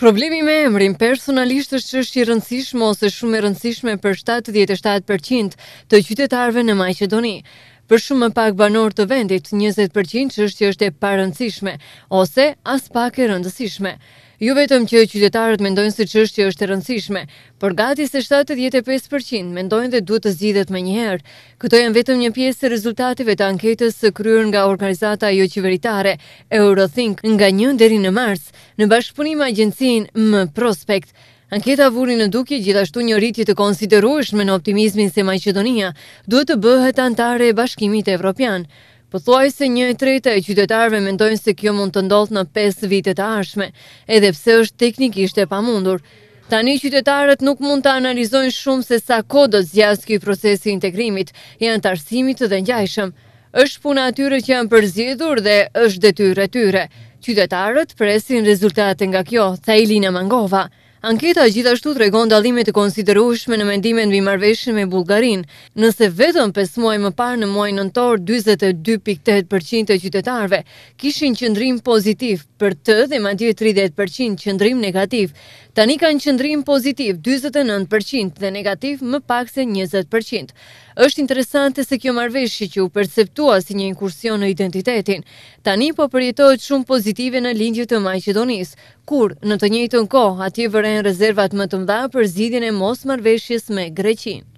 Problemi me emrin personalisht është që është i rëndësishme ose shumë i rëndësishme për 77% të qytetarve në Maqedoni për shumë pak banor të vendit 20% që është që është e parëndësishme, ose as pak e rëndësishme. Ju vetëm që qytetarët mendojnë se çështja është e rëndësishme, por gati se 75% mendojnë dhe duhet të zgjidhet me njëherë. Këto janë vetëm një pjesë e rezultateve të anketës së kryer nga organizata jo qeveritare Eurothink nga 1 deri në mars në bashkëpunim me agjencinë M Prospekt, Anketa vuri në dukje gjithashtu një rritje të konsiderueshme në optimizmin se Maqedonia duhet të bëhet antare e Bashkimit Evropian. Pëthuaj se një e treta e qytetarëve mendojnë se kjo mund të ndodhë në 5 vite të edhe pse është teknikisht e pamundur. Tani qytetarët nuk mund të analizojnë shumë se sa kohë do të zgjasë ky proces i integrimit, i antarësimit të njajshëm. Është puna e tyre që janë përzjedhur dhe është detyrë e tyre. Qytetarët presin rezultate nga kjo, tha Elina Mangova. Anketa gjithashtu të regon dalimet të konsiderushme në mendime në bimarveshën me Bulgarin, nëse vetëm 5 muaj më parë në muaj nëntor 22.8% të qytetarve kishin qëndrim pozitiv për të dhe ma 30% qëndrim negativ, tani kanë qëndrim pozitiv 29% dhe negativ më pak se 20%. Êshtë interesante se kjo marveshë që u perceptua si një inkursion në identitetin, tani po përjetohet shumë pozitive në lindjë të Majqedonis, kur në të njëjtën kohë atje në rezervat më të mëdha për zgjidhjen e mos me Greqinë.